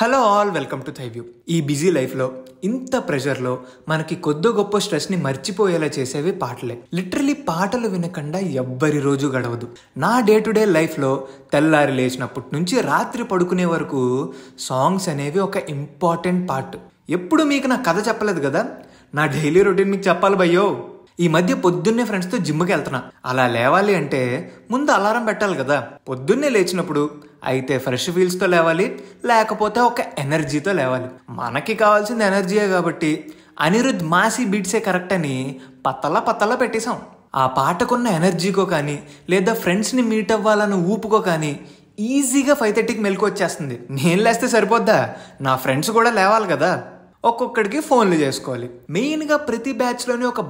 hello all welcome to Thy View ఈ busy లైఫ్లో ఇంత ప్రెషర్లో మనకి కొద్దో గొప్ప స్ట్రెస్ని మర్చిపోయేలా చేసేవి పాటలే లిటరలీ పాటలు వినకుండా ఎవ్వరి రోజు గడవదు నా డే టు డే లైఫ్లో తెల్లారి లేచినప్పటి నుంచి రాత్రి పడుకునే వరకు సాంగ్స్ అనేవి ఒక ఇంపార్టెంట్ పార్ట్ ఎప్పుడు మీకు నా కథ చెప్పలేదు కదా నా డైలీ రొటీన్ మీకు చెప్పాలి భయ్యో ఈ మధ్య పొద్దున్నే ఫ్రెండ్స్తో జిమ్కి వెళ్తున్నా అలా లేవాలి అంటే ముందు అలారం పెట్టాలి కదా పొద్దున్నే లేచినప్పుడు అయితే ఫ్రెష్ ఫీల్స్తో లేవాలి లేకపోతే ఒక ఎనర్జీతో లేవాలి మనకి కావాల్సింది ఎనర్జీయే కాబట్టి అనిరుద్ మాసి బీట్సే కరెక్ట్ అని పత్తలా పత్తలా పెట్టేశాం ఆ పాటకున్న ఎనర్జీకో కానీ లేదా ఫ్రెండ్స్ని మీట్ అవ్వాలని ఊపుకో కానీ ఈజీగా ఫైవ్ థర్టీకి మెలకు వచ్చేస్తుంది నేను లేస్తే సరిపోద్దా నా ఫ్రెండ్స్ కూడా లేవాలి కదా ఒక్కొక్కడికి ఫోన్లు చేసుకోవాలి మెయిన్గా ప్రతి బ్యాచ్లోనే ఒక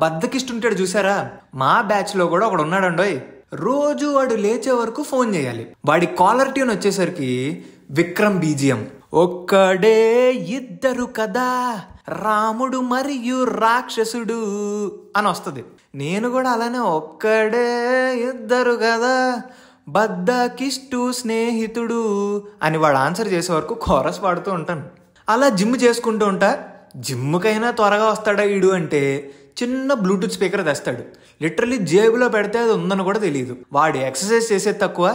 ఉంటాడు చూసారా మా బ్యాచ్లో కూడా ఒకడు ఉన్నాడండోయ్ రోజు వాడు లేచే వరకు ఫోన్ చేయాలి వాడి కాలర్ ట్యూన్ వచ్చేసరికి విక్రమ్ బీజియం ఒక్కడే ఇద్దరు కదా రాముడు మరియు రాక్షసుడు అని వస్తుంది నేను కూడా అలానే ఒక్కడే ఇద్దరు కదా బద్దకిష్టు స్నేహితుడు అని వాడు ఆన్సర్ చేసే వరకు కోరస్ పాడుతూ ఉంటాను అలా జిమ్ చేసుకుంటూ ఉంటా జిమ్కైనా త్వరగా వస్తాడా వీడు అంటే చిన్న బ్లూటూత్ స్పీకర్ తెస్తాడు లిటరలీ జేబులో పెడితే అది ఉందని కూడా తెలియదు వాడు ఎక్సర్సైజ్ చేసేది తక్కువ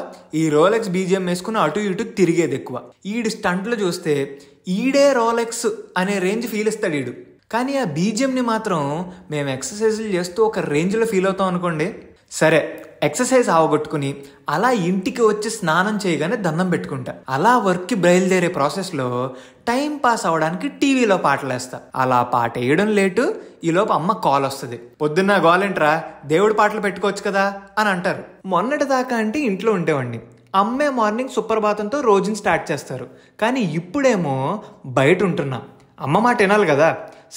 ఈ రోలెక్స్ బీజిఎం వేసుకుని అటు ఇటు తిరిగేది ఎక్కువ ఈడు స్టంట్లు చూస్తే ఈడే రోలెక్స్ అనే రేంజ్ ఫీల్ ఇస్తాడు ఈడు కానీ ఆ బీజిఎంని మాత్రం మేము ఎక్సర్సైజులు చేస్తూ ఒక రేంజ్లో ఫీల్ అవుతాం అనుకోండి సరే ఎక్సర్సైజ్ అవగొట్టుకుని అలా ఇంటికి వచ్చి స్నానం చేయగానే దండం పెట్టుకుంటా అలా వర్క్కి బయలుదేరే ప్రాసెస్లో టైం పాస్ అవడానికి టీవీలో పాటలేస్తా అలా పాట వేయడం లేటు ఈలోపు అమ్మ కాల్ వస్తుంది పొద్దున్న గోలేంట్రా దేవుడు పాటలు పెట్టుకోవచ్చు కదా అని అంటారు మొన్నటి దాకా అంటే ఇంట్లో ఉండేవాడిని అమ్మే మార్నింగ్ సుప్రభాతంతో రోజుని స్టార్ట్ చేస్తారు కానీ ఇప్పుడేమో బయట ఉంటున్నా అమ్మ మాట వినాలి కదా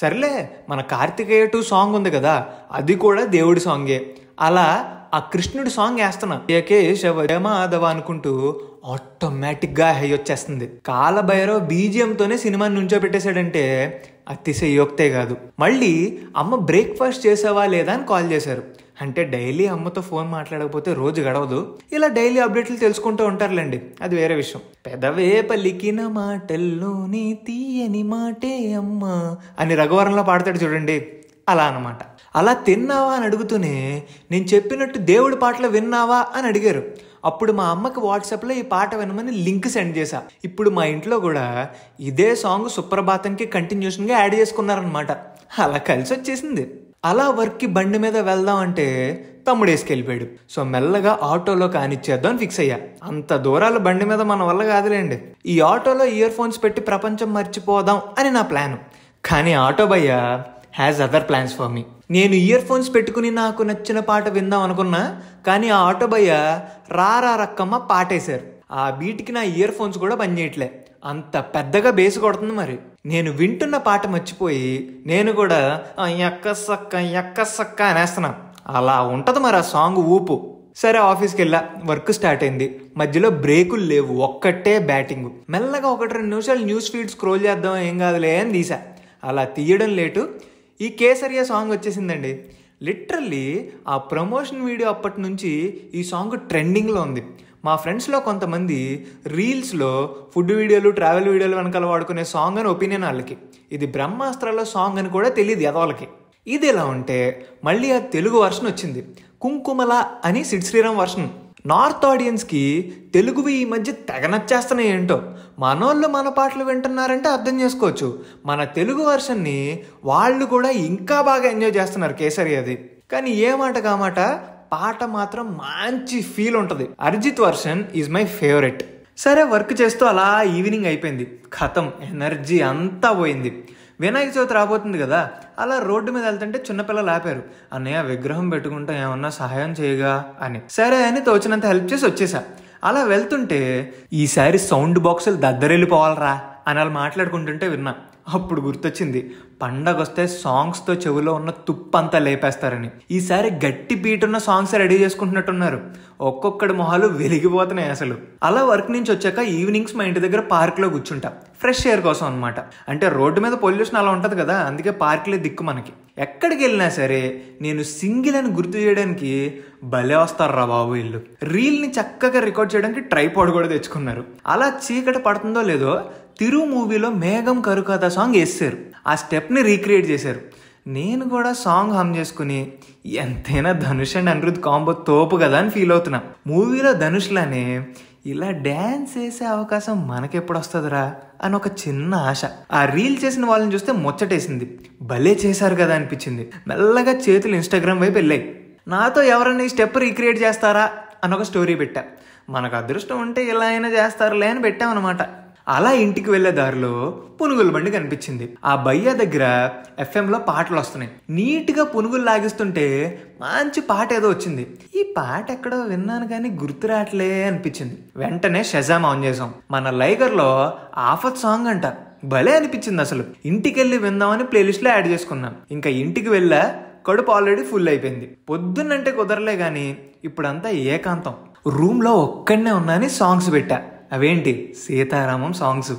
సర్లే మన కార్తికేయ టూ సాంగ్ ఉంది కదా అది కూడా దేవుడి సాంగే అలా ఆ కృష్ణుడి సాంగ్ వేస్తున్నా ఏకే శవ మాధవ అనుకుంటూ ఆటోమేటిక్గా హై వచ్చేస్తుంది కాలభైరవ తోనే సినిమాని నుంచో పెట్టేశాడంటే అతిశయోక్తే కాదు మళ్ళీ అమ్మ బ్రేక్ఫాస్ట్ చేసావా లేదా అని కాల్ చేశారు అంటే డైలీ అమ్మతో ఫోన్ మాట్లాడకపోతే రోజు గడవదు ఇలా డైలీ అప్డేట్లు తెలుసుకుంటూ ఉంటారులేండి అది వేరే విషయం పెదవే పలికిన మాటల్లోనే తీయని మాటే అమ్మ అని రఘువరంలో పాడతాడు చూడండి అలా అనమాట అలా తిన్నావా అని అడుగుతూనే నేను చెప్పినట్టు దేవుడి పాటలు విన్నావా అని అడిగారు అప్పుడు మా అమ్మకి వాట్సాప్లో ఈ పాట వినమని లింక్ సెండ్ చేశా ఇప్పుడు మా ఇంట్లో కూడా ఇదే సాంగ్ సుప్రభాతంకి కంటిన్యూషన్గా యాడ్ చేసుకున్నారనమాట అలా కలిసి వచ్చేసింది అలా వర్క్కి బండి మీద వెళ్దాం అంటే తమ్ముడు వేసుకెళ్ళిపోయాడు సో మెల్లగా ఆటోలో కానిచ్చేద్దాం ఫిక్స్ అయ్యా అంత దూరాలు బండి మీద మన వల్ల కాదులేండి ఈ ఆటోలో ఇయర్ ఫోన్స్ పెట్టి ప్రపంచం మర్చిపోదాం అని నా ప్లాన్ కానీ ఆటో భయ్యా has other plans for me నేను ఇయర్ ఫోన్స్ పెట్టుకుని నాకు నచ్చిన పాట విందాం అనుకున్నా కానీ ఆ ఆటో భయ్య రారా రక్కమ్మ పాటేశారు ఆ బీట్కి నా ఇయర్ ఫోన్స్ కూడా పనిచేయట్లే అంత పెద్దగా బేసి కొడుతుంది మరి నేను వింటున్న పాట మర్చిపోయి నేను కూడా ఎక్క సక్క ఎక్క సక్క అనేస్తున్నా అలా ఉంటుంది మరి ఆ సాంగ్ ఊపు సరే ఆఫీస్కి వెళ్ళా వర్క్ స్టార్ట్ అయింది మధ్యలో బ్రేకులు లేవు ఒక్కటే బ్యాటింగ్ మెల్లగా ఒకటి రెండు నిమిషాలు న్యూస్ ఫీడ్ స్క్రోల్ చేద్దాం ఏం కాదులే అని తీసా అలా తీయడం లేటు ఈ కేసరియా సాంగ్ వచ్చేసిందండి లిటరల్లీ ఆ ప్రమోషన్ వీడియో అప్పటి నుంచి ఈ సాంగ్ ట్రెండింగ్లో ఉంది మా ఫ్రెండ్స్లో కొంతమంది రీల్స్లో ఫుడ్ వీడియోలు ట్రావెల్ వీడియోలు వెనకాల వాడుకునే సాంగ్ అని ఒపీనియన్ వాళ్ళకి ఇది బ్రహ్మాస్త్రాల సాంగ్ అని కూడా తెలియదు ఎదవాళ్ళకి ఇది ఎలా ఉంటే మళ్ళీ ఆ తెలుగు వర్షన్ వచ్చింది కుంకుమల అని సిడ్ శ్రీరామ్ వర్షన్ నార్త్ ఆడియన్స్కి తెలుగువి ఈ మధ్య తెగ నచ్చేస్తున్నాయి ఏంటో మనోళ్ళు మన పాటలు వింటున్నారంటే అర్థం చేసుకోవచ్చు మన తెలుగు వర్షన్ని వాళ్ళు కూడా ఇంకా బాగా ఎంజాయ్ చేస్తున్నారు కేసరి అది కానీ ఏ మాట కామాట పాట మాత్రం మంచి ఫీల్ ఉంటుంది Arijit version is my favourite సరే వర్క్ చేస్తూ అలా ఈవినింగ్ అయిపోయింది ఖతం ఎనర్జీ అంతా పోయింది వినాయక చవితి రాబోతుంది కదా అలా రోడ్డు మీద వెళ్తుంటే చిన్నపిల్లలు ఆపారు అన్నయ్య విగ్రహం పెట్టుకుంటా ఏమన్నా సహాయం చేయగా అని సరే అని తోచినంత హెల్ప్ చేసి వచ్చేసా అలా వెళ్తుంటే ఈసారి సౌండ్ బాక్సులు దద్దరెళ్ళిపోవాలరా అని అలా మాట్లాడుకుంటుంటే విన్నా అప్పుడు గుర్తొచ్చింది పండగ వస్తే సాంగ్స్తో చెవిలో ఉన్న తుప్పంతా లేపేస్తారని ఈసారి గట్టి బీట్ ఉన్న సాంగ్స్ రెడీ చేసుకుంటున్నట్టున్నారు ఒక్కొక్కడి మొహాలు వెలిగిపోతున్నాయి అసలు అలా వర్క్ నుంచి వచ్చాక ఈవినింగ్స్ మా ఇంటి దగ్గర పార్క్లో కూర్చుంటా ఫ్రెష్ ఎయిర్ కోసం అనమాట అంటే రోడ్డు మీద పొల్యూషన్ అలా ఉంటుంది కదా అందుకే పార్క్లే దిక్కు మనకి ఎక్కడికి వెళ్ళినా సరే నేను సింగిల్ అని గుర్తు చేయడానికి భలే వస్తారా బాబు వీళ్ళు రీల్ని చక్కగా రికార్డ్ చేయడానికి ట్రైపాడ్ కూడా తెచ్చుకున్నారు అలా చీకటి పడుతుందో లేదో తిరు మూవీలో మేఘం కరుకథ సాంగ్ వేస్తారు ఆ స్టెప్ని రీక్రియేట్ చేశారు నేను కూడా సాంగ్ హమ్ చేసుకుని ఎంతైనా ధనుష్ అండ్ అనిరుద్ కాంబో తోపు కదా అని ఫీల్ అవుతున్నా మూవీలో ధనుష్లానే ఇలా డ్యాన్స్ చేసే అవకాశం మనకెప్పుడు వస్తుందిరా అని ఒక చిన్న ఆశ ఆ రీల్ చేసిన వాళ్ళని చూస్తే ముచ్చటేసింది భలే చేశారు కదా అనిపించింది మెల్లగా చేతులు ఇన్స్టాగ్రామ్ వైపు వెళ్ళాయి నాతో ఎవరైనా ఈ స్టెప్ రీక్రియేట్ చేస్తారా అని ఒక స్టోరీ పెట్టా మనకు అదృష్టం ఉంటే ఇలా అయినా చేస్తారులే అని పెట్టామన్నమాట అలా ఇంటికి వెళ్లే దారిలో పునుగుల బండి కనిపించింది ఆ బయ్య దగ్గర ఎఫ్ఎంలో పాటలు వస్తున్నాయి నీట్గా పునుగులు లాగిస్తుంటే మంచి పాట ఏదో వచ్చింది ఈ పాట ఎక్కడో విన్నాను కానీ గుర్తు రావట్లే అనిపించింది వెంటనే షజామ్ ఆన్ చేసాం మన లైగర్లో ఆఫత్ సాంగ్ అంట భలే అనిపించింది అసలు ఇంటికి వెళ్ళి విందామని ప్లేలిస్ట్లో యాడ్ చేసుకున్నాం ఇంకా ఇంటికి వెళ్ళా కడుపు ఆల్రెడీ ఫుల్ అయిపోయింది పొద్దున్నంటే కుదరలే కానీ ఇప్పుడంతా ఏకాంతం రూమ్లో ఒక్కడనే ఉన్నాని సాంగ్స్ పెట్టా అవేంటి సీతారామం సాంగ్స్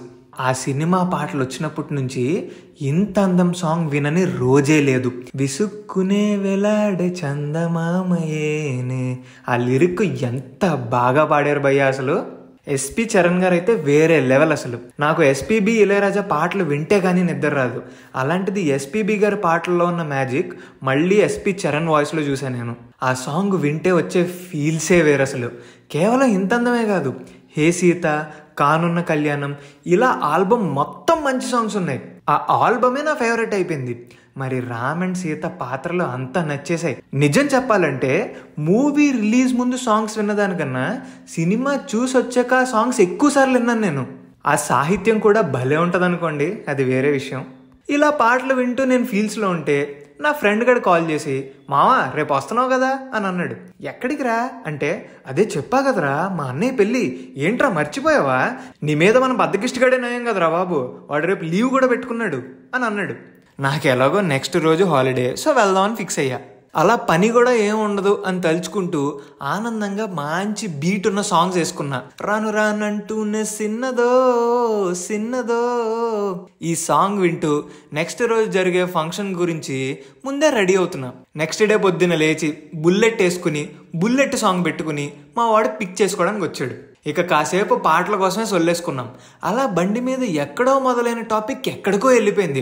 ఆ సినిమా పాటలు వచ్చినప్పటి నుంచి ఇంత అందం సాంగ్ వినని రోజే లేదు విసుక్కునే వెలాడే చందమామయేనే ఆ లిరిక్ ఎంత బాగా పాడారు భయ్య అసలు ఎస్పి చరణ్ గారు అయితే వేరే లెవెల్ అసలు నాకు ఎస్పీబి ఇళయరాజా పాటలు వింటే కానీ నిద్ర రాదు అలాంటిది ఎస్పీబి గారి పాటల్లో ఉన్న మ్యాజిక్ మళ్ళీ ఎస్పి చరణ్ వాయిస్లో చూశాను నేను ఆ సాంగ్ వింటే వచ్చే ఫీల్సే వేరు అసలు కేవలం ఇంత అందమే కాదు హే సీత కానున్న కళ్యాణం ఇలా ఆల్బమ్ మొత్తం మంచి సాంగ్స్ ఉన్నాయి ఆ ఆల్బమే నా ఫేవరెట్ అయిపోయింది మరి రామ్ అండ్ సీత పాత్రలు అంతా నచ్చేసాయి నిజం చెప్పాలంటే మూవీ రిలీజ్ ముందు సాంగ్స్ విన్నదానికన్నా సినిమా చూసి వచ్చాక సాంగ్స్ ఎక్కువసార్లు విన్నాను నేను ఆ సాహిత్యం కూడా భలే ఉంటుంది అనుకోండి అది వేరే విషయం ఇలా పాటలు వింటూ నేను ఫీల్స్లో ఉంటే నా ఫ్రెండ్ గడు కాల్ చేసి మావా రేపు వస్తున్నావు కదా అని అన్నాడు ఎక్కడికి రా అంటే అదే చెప్పా కదరా మా అన్నయ్య పెళ్ళి ఏంట్రా మర్చిపోయావా నీ మీద మనం బద్దకిష్టగాడే నయం కదరా బాబు వాడు రేపు లీవ్ కూడా పెట్టుకున్నాడు అని అన్నాడు నాకు ఎలాగో నెక్స్ట్ రోజు హాలిడే సో వెళ్దామని ఫిక్స్ అయ్యా అలా పని కూడా ఏం ఉండదు అని తలుచుకుంటూ ఆనందంగా మంచి బీట్ ఉన్న సాంగ్స్ వేసుకున్నా రాను రానంటూనే సిన్నదో సిన్నదో ఈ సాంగ్ వింటూ నెక్స్ట్ రోజు జరిగే ఫంక్షన్ గురించి ముందే రెడీ అవుతున్నా నెక్స్ట్ డే పొద్దున లేచి బుల్లెట్ వేసుకుని బుల్లెట్ సాంగ్ పెట్టుకుని మా వాడు పిక్ చేసుకోవడానికి వచ్చాడు ఇక కాసేపు పాటల కోసమే సొల్లేసుకున్నాం అలా బండి మీద ఎక్కడో మొదలైన టాపిక్ ఎక్కడికో వెళ్ళిపోయింది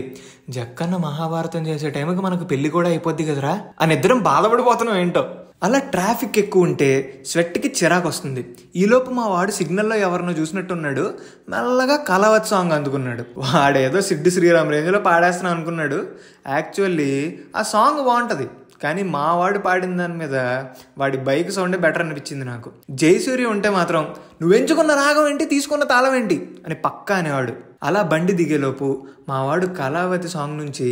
జక్కన్న మహాభారతం చేసే టైంకి మనకు పెళ్లి కూడా అయిపోద్ది కదరా అని ఇద్దరం బాధపడిపోతున్నాం ఏంటో అలా ట్రాఫిక్ ఎక్కువ ఉంటే స్వెట్కి చిరాకు వస్తుంది ఈలోపు మా వాడు సిగ్నల్లో ఎవరినో చూసినట్టున్నాడు మెల్లగా కలవత్ సాంగ్ అందుకున్నాడు వాడేదో సిడ్డు శ్రీరామ్ రేంజ్లో పాడేస్తున్నా అనుకున్నాడు యాక్చువల్లీ ఆ సాంగ్ బాగుంటుంది కానీ మా వాడు పాడిన దాని మీద వాడి బైక్ సౌండ్ బెటర్ అనిపించింది నాకు జయసూర్య ఉంటే మాత్రం నువ్వెంచుకున్న రాగం ఏంటి తీసుకున్న తాళం ఏంటి అని పక్కా అనేవాడు అలా బండి దిగేలోపు మావాడు కళావతి సాంగ్ నుంచి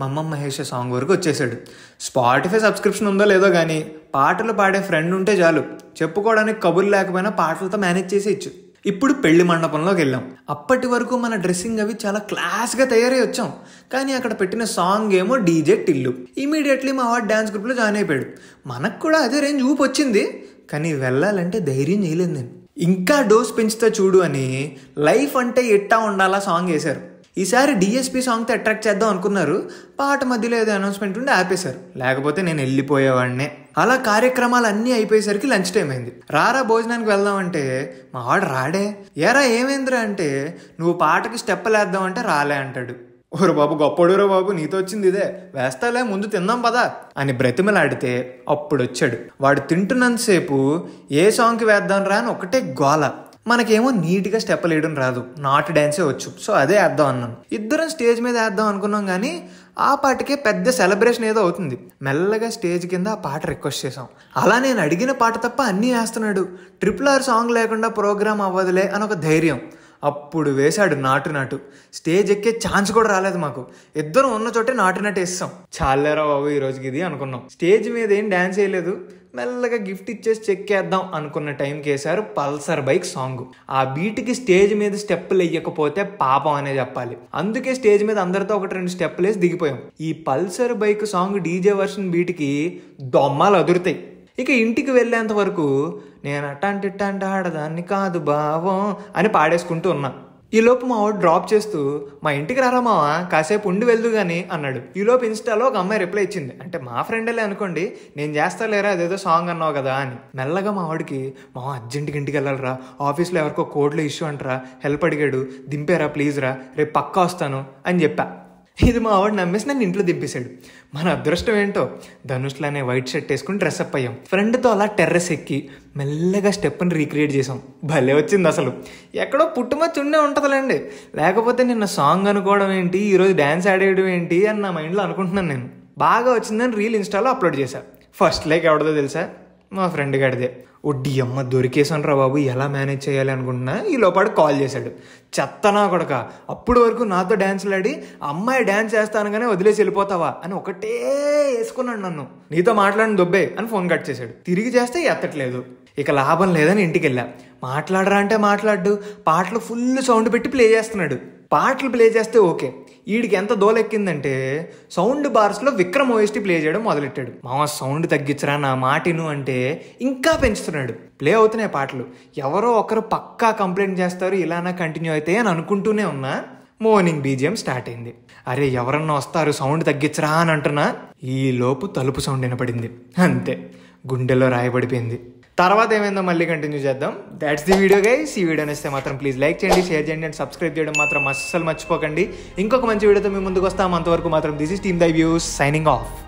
మమ్మ మహేష్ సాంగ్ వరకు వచ్చేసాడు స్పాటిఫై సబ్స్క్రిప్షన్ ఉందో లేదో కానీ పాటలు పాడే ఫ్రెండ్ ఉంటే చాలు చెప్పుకోవడానికి కబుర్లు లేకపోయినా పాటలతో మేనేజ్ చేసి ఇచ్చు ఇప్పుడు పెళ్లి మండపంలోకి వెళ్ళాం అప్పటి వరకు మన డ్రెస్సింగ్ అవి చాలా క్లాస్గా తయారై వచ్చాం కానీ అక్కడ పెట్టిన సాంగ్ ఏమో డీజే టిల్లు ఇమీడియట్లీ మా వాడు డ్యాన్స్ గ్రూప్లో జాయిన్ అయిపోయాడు మనకు కూడా అదే రేంజ్ ఊపి వచ్చింది కానీ వెళ్ళాలంటే ధైర్యం చేయలేదు నేను ఇంకా డోస్ పెంచుతా చూడు అని లైఫ్ అంటే ఎట్టా ఉండాలా సాంగ్ వేశారు ఈసారి డిఎస్పీ సాంగ్తో అట్రాక్ట్ చేద్దాం అనుకున్నారు పాట మధ్యలో ఏదో అనౌన్స్మెంట్ ఉండి ఆపేశారు లేకపోతే నేను వెళ్ళిపోయేవాడినే అలా కార్యక్రమాలు అన్నీ అయిపోయేసరికి లంచ్ టైం అయింది రారా భోజనానికి వెళ్దాం అంటే మా వాడు రాడే ఏరా ఏమైందిరా అంటే నువ్వు పాటకి లేద్దాం అంటే రాలే అంటాడు ఓరు బాబు గొప్పడురా బాబు నీతో వచ్చింది ఇదే వేస్తాలే ముందు తిందాం పదా అని బ్రతిమలాడితే అప్పుడు వచ్చాడు వాడు తింటున్నంతసేపు ఏ సాంగ్కి వేద్దాం రా అని ఒకటే గోల మనకేమో నీట్గా స్టెప్ వేయడం రాదు నాటు డ్యాన్సే వచ్చు సో అదే వేద్దాం అన్నాం ఇద్దరం స్టేజ్ మీద వేద్దాం అనుకున్నాం కానీ ఆ పాటకే పెద్ద సెలబ్రేషన్ ఏదో అవుతుంది మెల్లగా స్టేజ్ కింద ఆ పాట రిక్వెస్ట్ చేసాం అలా నేను అడిగిన పాట తప్ప అన్నీ వేస్తున్నాడు ట్రిపుల్ ఆర్ సాంగ్ లేకుండా ప్రోగ్రామ్ అవ్వదులే అని ఒక ధైర్యం అప్పుడు వేశాడు నాటు నాటు స్టేజ్ ఎక్కే ఛాన్స్ కూడా రాలేదు మాకు ఇద్దరం ఉన్న చోటే నాటు నాటు వేస్తాం చాలేరా బాబు ఈ రోజుకి ఇది అనుకున్నాం స్టేజ్ మీద ఏం డాన్స్ వేయలేదు మెల్లగా గిఫ్ట్ ఇచ్చేసి చెక్ చేద్దాం అనుకున్న టైంకి వేశారు పల్సర్ బైక్ సాంగ్ ఆ బీట్కి స్టేజ్ మీద స్టెప్పులు వేయకపోతే పాపం అనే చెప్పాలి అందుకే స్టేజ్ మీద అందరితో ఒకటి రెండు స్టెప్పులు వేసి దిగిపోయాం ఈ Pulsar bike song DJ version బీట్కి దొమ్మలు అదురుతాయి ఇక ఇంటికి వెళ్ళేంత వరకు నేను అట్టంటిట్టంట ఆడదాన్ని కాదు భావం అని పాడేసుకుంటూ ఉన్నా ఈలోపు మా వాడు డ్రాప్ చేస్తూ మా ఇంటికి రారా మావా కాసేపు ఉండి వెళ్దు కానీ అన్నాడు ఈలోపు ఇన్స్టాలో ఒక అమ్మాయి రిప్లై ఇచ్చింది అంటే మా ఫ్రెండ్లే అనుకోండి నేను చేస్తా లేరా అదేదో సాంగ్ అన్నావు కదా అని మెల్లగా మా వాడికి మా అర్జెంట్కి ఇంటికి వెళ్ళాలరా ఆఫీస్లో ఎవరికో కోడ్లో ఇష్యూ అంటారా హెల్ప్ అడిగాడు దింపేరా ప్లీజ్ రా రేపు పక్కా వస్తాను అని చెప్పా ఇది మా ఆవిడ నమ్మేసి నన్ను ఇంట్లో దింపేశాడు మన అదృష్టం ఏంటో ధనుష్లానే వైట్ షర్ట్ వేసుకుని డ్రెస్అప్ అయ్యాం ఫ్రెండ్తో అలా టెర్రస్ ఎక్కి మెల్లగా స్టెప్ని రీక్రియేట్ చేసాం భలే వచ్చింది అసలు ఎక్కడో పుట్టుమచ్చి ఉండే ఉంటుందిలేండి లేకపోతే నిన్న సాంగ్ అనుకోవడం ఏంటి ఈరోజు డ్యాన్స్ ఆడేయడం ఏంటి అని నా మైండ్లో అనుకుంటున్నాను నేను బాగా వచ్చిందని రీల్ ఇన్స్టాలో అప్లోడ్ చేశాను ఫస్ట్ లైక్ ఎవడదో తెలుసా మా ఫ్రెండ్ గడిదే ఒడ్డి అమ్మ దొరికేసాను రా బాబు ఎలా మేనేజ్ చేయాలి అనుకుంటున్నా ఈ లోపాటు కాల్ చేశాడు చెత్తనా కొడక అప్పుడు వరకు నాతో డ్యాన్సులు ఆడి అమ్మాయి డ్యాన్స్ కానీ వదిలేసి వెళ్ళిపోతావా అని ఒకటే వేసుకున్నాడు నన్ను నీతో మాట్లాడిన దొబ్బే అని ఫోన్ కట్ చేశాడు తిరిగి చేస్తే ఎత్తట్లేదు ఇక లాభం లేదని ఇంటికి వెళ్ళా మాట్లాడరా అంటే మాట్లాడు పాటలు ఫుల్ సౌండ్ పెట్టి ప్లే చేస్తున్నాడు పాటలు ప్లే చేస్తే ఓకే వీడికి ఎంత దోలెక్కిందంటే సౌండ్ బార్స్లో విక్రమ్ ఓఎస్టీ ప్లే చేయడం మొదలెట్టాడు మామ సౌండ్ తగ్గించరా నా మాటిను అంటే ఇంకా పెంచుతున్నాడు ప్లే అవుతున్నాయి పాటలు ఎవరో ఒకరు పక్కా కంప్లైంట్ చేస్తారు ఇలానా కంటిన్యూ అయితే అని అనుకుంటూనే ఉన్నా మార్నింగ్ బీజిఎం స్టార్ట్ అయింది అరే ఎవరన్నా వస్తారు సౌండ్ తగ్గించరా అని అంటున్నా ఈలోపు తలుపు సౌండ్ వినపడింది అంతే గుండెల్లో రాయబడిపోయింది తర్వాత ఏమైందో మళ్ళీ కంటిన్యూ చేద్దాం దాట్స్ ది వీడియో గైస్ ఈ వీడియో నచ్చితే మాత్రం ప్లీజ్ లైక్ చేయండి షేర్ చేయండి అండ్ సబ్స్క్రైబ్ చేయడం మాత్రం అస్సలు మర్చిపోకండి ఇంకొక మంచి వీడియోతో మేము ముందుకు వస్తాం అంతవరకు మాత్రం this is team Thy Views signing of